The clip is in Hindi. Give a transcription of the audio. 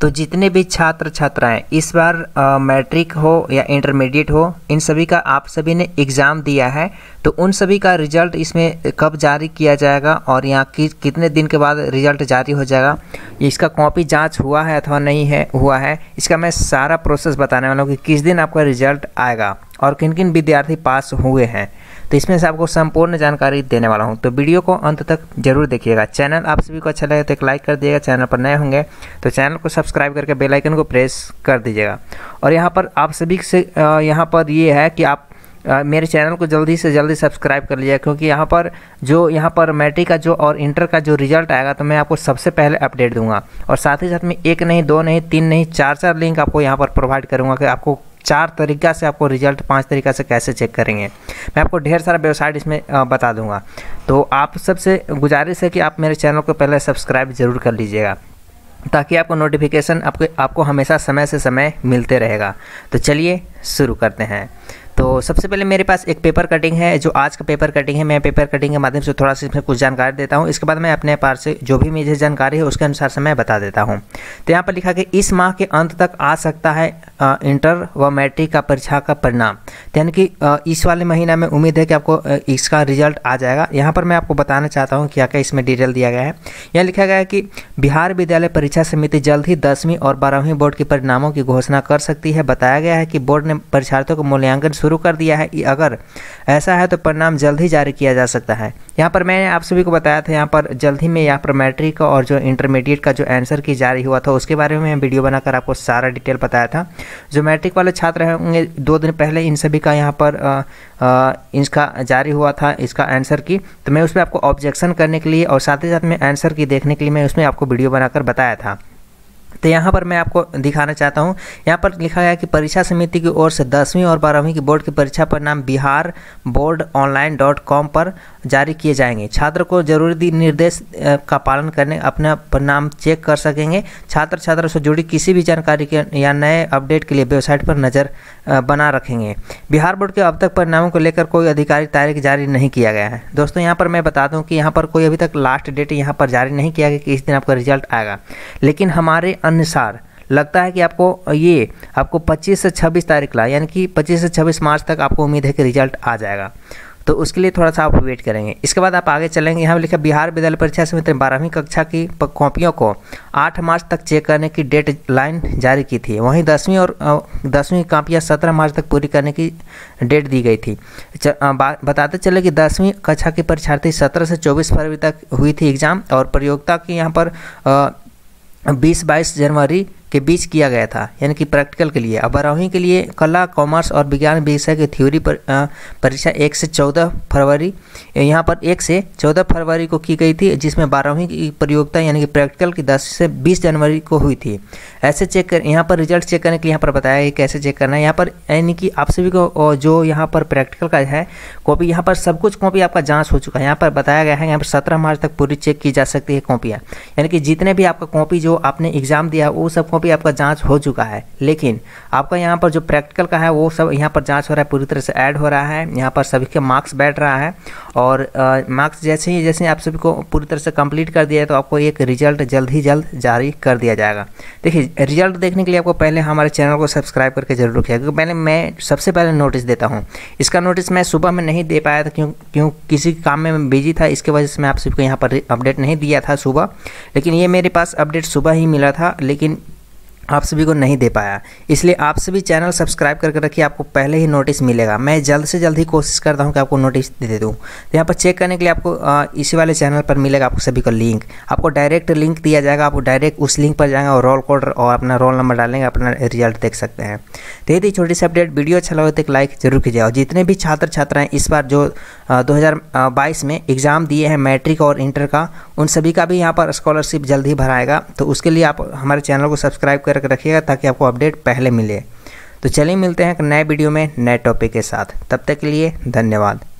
तो जितने भी छात्र छात्राएं इस बार मैट्रिक हो या इंटरमीडिएट हो इन सभी का आप सभी ने एग्ज़ाम दिया है तो उन सभी का रिज़ल्ट इसमें कब जारी किया जाएगा और यहाँ कि, कितने दिन के बाद रिज़ल्ट जारी हो जाएगा इसका कॉपी जांच हुआ है अथवा नहीं है हुआ है इसका मैं सारा प्रोसेस बताने वाला हूँ कि किस दिन आपका रिज़ल्ट आएगा और किन किन विद्यार्थी पास हुए हैं तो इसमें से आपको संपूर्ण जानकारी देने वाला हूँ तो वीडियो को अंत तक जरूर देखिएगा चैनल आप सभी को अच्छा लगे तो एक लाइक कर दिएगा चैनल पर नए होंगे तो चैनल को सब्सक्राइब करके बेलाइकन को प्रेस कर दीजिएगा और यहाँ पर आप सभी से यहाँ पर ये है कि आप मेरे चैनल को जल्दी से जल्दी सब्सक्राइब कर लीजिए क्योंकि यहाँ पर जो यहाँ पर मैट्रिक का जो और इंटर का जो रिजल्ट आएगा तो मैं आपको सबसे पहले अपडेट दूंगा और साथ ही साथ में एक नहीं दो नहीं तीन नहीं चार चार लिंक आपको यहाँ पर प्रोवाइड करूँगा कि आपको चार तरीका से आपको रिजल्ट पाँच तरीका से कैसे चेक करेंगे मैं आपको ढेर सारा वेबसाइट इसमें बता दूंगा तो आप सबसे गुजारिश है कि आप मेरे चैनल को पहले सब्सक्राइब ज़रूर कर लीजिएगा ताकि आपको नोटिफिकेशन आपके आपको हमेशा समय से समय मिलते रहेगा तो चलिए शुरू करते हैं तो सबसे पहले मेरे पास एक पेपर कटिंग है जो आज का पेपर कटिंग है मैं पेपर कटिंग के माध्यम से थोड़ा सा इसमें कुछ जानकारी देता हूँ इसके बाद मैं अपने पार से जो भी मुझे जानकारी है उसके अनुसार से मैं बता देता हूँ तो यहाँ पर लिखा कि इस माह के अंत तक आ सकता है इंटर व मैट्रिक का परीक्षा का परिणाम यानी कि इस वाले महीना में उम्मीद है कि आपको इसका रिजल्ट आ जाएगा यहाँ पर मैं आपको बताना चाहता हूँ क्या क्या इसमें डिटेल दिया गया है यहाँ लिखा गया है कि बिहार विद्यालय परीक्षा समिति जल्द ही दसवीं और बारहवीं बोर्ड के परिणामों की घोषणा कर सकती है बताया गया है कि बोर्ड ने परीक्षार्थियों का मूल्यांकन शुरू कर दिया है अगर ऐसा है तो परिणाम जल्द ही जारी किया जा सकता है यहाँ पर मैंने आप सभी को बताया था यहाँ पर जल्द ही में यहाँ पर मैट्रिक और जो इंटरमीडिएट का जो आंसर की जारी हुआ था उसके बारे में मैं वीडियो बनाकर आपको सारा डिटेल बताया था जो मैट्रिक वाले छात्र होंगे दो दिन पहले इन सभी का यहाँ पर इसका जारी हुआ था इसका आंसर की तो मैं उसमें आपको ऑब्जेक्शन करने के लिए और साथ ही साथ में आंसर की देखने के लिए मैं उसमें आपको वीडियो बनाकर बताया था तो यहाँ पर मैं आपको दिखाना चाहता हूँ यहाँ पर लिखा गया कि परीक्षा समिति की ओर से दसवीं और बारहवीं की बोर्ड की परीक्षा परिणाम Bihar board online dot com पर जारी किए जाएंगे छात्र को जरूरी निर्देश का पालन करने अपना परिणाम चेक कर सकेंगे छात्र छात्रों से जुड़ी किसी भी जानकारी के या नए अपडेट के लिए वेबसाइट पर नज़र बना रखेंगे बिहार बोर्ड के अब तक परिणामों को लेकर कोई आधिकारिक तारीख जारी नहीं किया गया है दोस्तों यहाँ पर मैं बता दूँ कि यहाँ पर कोई अभी तक लास्ट डेट यहाँ पर जारी नहीं किया गया कि इस दिन आपका रिजल्ट आएगा लेकिन हमारे अनुसार लगता है कि आपको ये आपको 25 से 26 तारीख ला यानी कि 25 से 26 मार्च तक आपको उम्मीद है कि रिजल्ट आ जाएगा तो उसके लिए थोड़ा सा आप वेट करेंगे इसके बाद आप आगे चलेंगे यहाँ लिखा बिहार विद्यालय परीक्षा समिति ने बारहवीं कक्षा की कॉपियों को आठ मार्च तक चेक करने की डेट लाइन जारी की थी वहीं दसवीं और दसवीं कापियाँ सत्रह मार्च तक पूरी करने की डेट दी गई थी बताते चले कि दसवीं कक्षा की परीक्षार्थी सत्रह से चौबीस फरवरी तक हुई थी एग्ज़ाम और प्रतियोगिता की यहाँ पर आ, बीस बाईस जनवरी के बीच किया गया था यानी कि प्रैक्टिकल के लिए अब बारहवीं के लिए कला कॉमर्स और विज्ञान विषय की थ्योरी पर परीक्षा एक से चौदह फरवरी यहाँ पर एक से चौदह फरवरी को की गई थी जिसमें बारहवीं की प्रतियोगिता यानी कि प्रैक्टिकल की दस से बीस जनवरी को हुई थी ऐसे चेक कर यहाँ पर रिजल्ट चेक करने के लिए यहाँ पर बताया कि कैसे चेक करना है यहाँ पर यानी कि आप सभी को जो यहाँ पर प्रैक्टिकल का है कॉपी यहाँ पर सब कुछ कॉपी आपका जाँच हो चुका है यहाँ पर बताया गया है यहाँ पर सत्रह मार्च तक पूरी चेक की जा सकती है कॉपियाँ यानी कि जितने भी आपका कॉपी जो आपने एग्ज़ाम दिया वो सब कॉपी आपका जांच हो चुका है लेकिन आपका यहाँ पर जो प्रैक्टिकल का है वो सब यहाँ पर जांच हो रहा है पूरी तरह से ऐड हो रहा है यहाँ पर सभी के मार्क्स बैठ रहा है और मार्क्स जैसे ही जैसे ही आप सभी को पूरी तरह से कंप्लीट कर दिया है तो आपको एक रिजल्ट जल्द ही जल्द जारी कर दिया जाएगा देखिए रिजल्ट देखने के लिए आपको पहले हमारे चैनल को सब्सक्राइब करके जरूर रखिएगा क्योंकि पहले मैं सबसे पहले नोटिस देता हूँ इसका नोटिस मैं सुबह में नहीं दे पाया था क्यों क्यों किसी काम में बिजी था इसके वजह से मैं आप सबको यहाँ पर अपडेट नहीं दिया था सुबह लेकिन ये मेरे पास अपडेट सुबह ही मिला था लेकिन आप सभी को नहीं दे पाया इसलिए आप सभी चैनल सब्सक्राइब करके रखिए आपको पहले ही नोटिस मिलेगा मैं जल्द से जल्द ही कोशिश करता हूँ कि आपको नोटिस दे, दे दूँ तो यहाँ पर चेक करने के लिए आपको इसी वाले चैनल पर मिलेगा आपको सभी को लिंक आपको डायरेक्ट लिंक दिया जाएगा आपको डायरेक्ट उस लिंक पर जाएंगे और रोल कोड और अपना रोल नंबर डालेंगे अपना रिजल्ट देख सकते हैं तो ये छोटी सी अपडेट वीडियो अच्छा लगे तो एक लाइक जरूर कीजिए और जितने भी छात्र छात्राएँ इस बार जो दो में एग्ज़ाम दिए हैं मैट्रिक और इंटर का उन सभी का भी यहाँ पर स्कॉलरशिप जल्द ही भराएगा तो उसके लिए आप हमारे चैनल को सब्सक्राइब कर करके रखिएगा ताकि आपको अपडेट पहले मिले तो चलिए मिलते हैं एक नए वीडियो में नए टॉपिक के साथ तब तक के लिए धन्यवाद